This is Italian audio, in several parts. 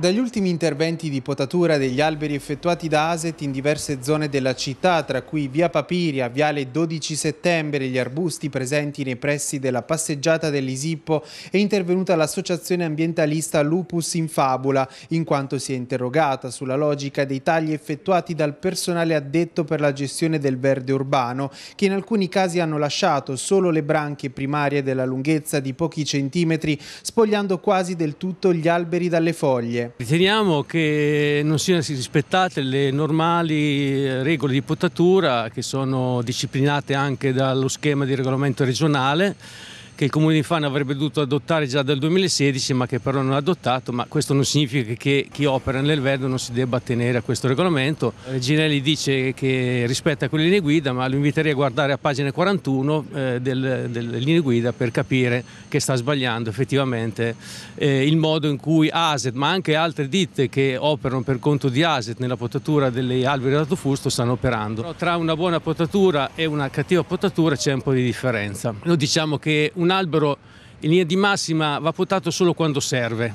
Dagli ultimi interventi di potatura degli alberi effettuati da ASET in diverse zone della città, tra cui via Papiria, viale 12 settembre, gli arbusti presenti nei pressi della passeggiata dell'Isippo, è intervenuta l'associazione ambientalista Lupus in Fabula, in quanto si è interrogata sulla logica dei tagli effettuati dal personale addetto per la gestione del verde urbano, che in alcuni casi hanno lasciato solo le branche primarie della lunghezza di pochi centimetri, spogliando quasi del tutto gli alberi dalle foglie. Riteniamo che non siano rispettate le normali eh, regole di potatura che sono disciplinate anche dallo schema di regolamento regionale che il comune di Fano avrebbe dovuto adottare già dal 2016 ma che però non ha adottato, ma questo non significa che chi opera nel Verdo non si debba tenere a questo regolamento. Ginelli dice che rispetta quelle linee guida ma lo inviterei a guardare a pagina 41 eh, del, delle linee guida per capire che sta sbagliando effettivamente eh, il modo in cui ASET ma anche altre ditte che operano per conto di ASET nella potatura degli alberi fusto stanno operando. Però tra una buona potatura e una cattiva potatura c'è un po' di differenza. Noi diciamo che una un albero in linea di massima va potato solo quando serve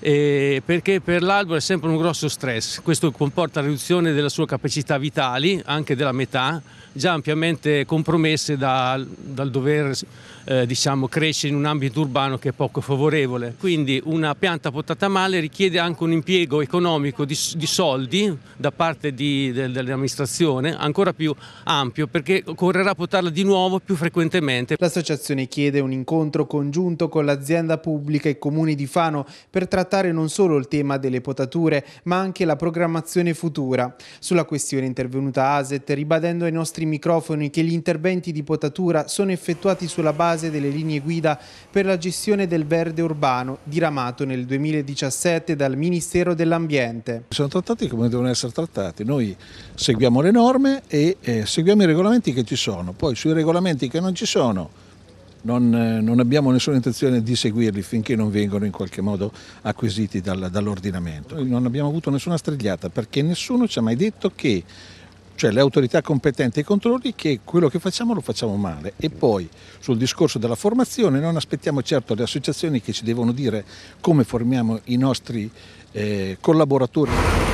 eh, perché per l'albero è sempre un grosso stress. Questo comporta riduzione della sua capacità vitali, anche della metà, già ampiamente compromesse da, dal dover eh, diciamo, crescere in un ambito urbano che è poco favorevole. Quindi una pianta potata male richiede anche un impiego economico di, di soldi da parte di, del, dell'amministrazione ancora più ampio perché occorrerà potarla di nuovo più frequentemente. L'associazione chiede un incontro congiunto con l'azienda pubblica e i comuni di Fano per trattare trattare non solo il tema delle potature, ma anche la programmazione futura. Sulla questione intervenuta ASET, ribadendo ai nostri microfoni che gli interventi di potatura sono effettuati sulla base delle linee guida per la gestione del verde urbano, diramato nel 2017 dal Ministero dell'Ambiente. Sono trattati come devono essere trattati. Noi seguiamo le norme e eh, seguiamo i regolamenti che ci sono. Poi sui regolamenti che non ci sono non, eh, non, abbiamo nessuna intenzione di seguirli finché non vengono in qualche modo acquisiti dal, dall'ordinamento. non abbiamo avuto nessuna strigliata perché nessuno ci ha mai detto che, cioè le autorità competenti e i controlli, che quello che facciamo lo facciamo male. E poi sul discorso della formazione non aspettiamo certo le associazioni che ci devono dire come formiamo i nostri eh, collaboratori.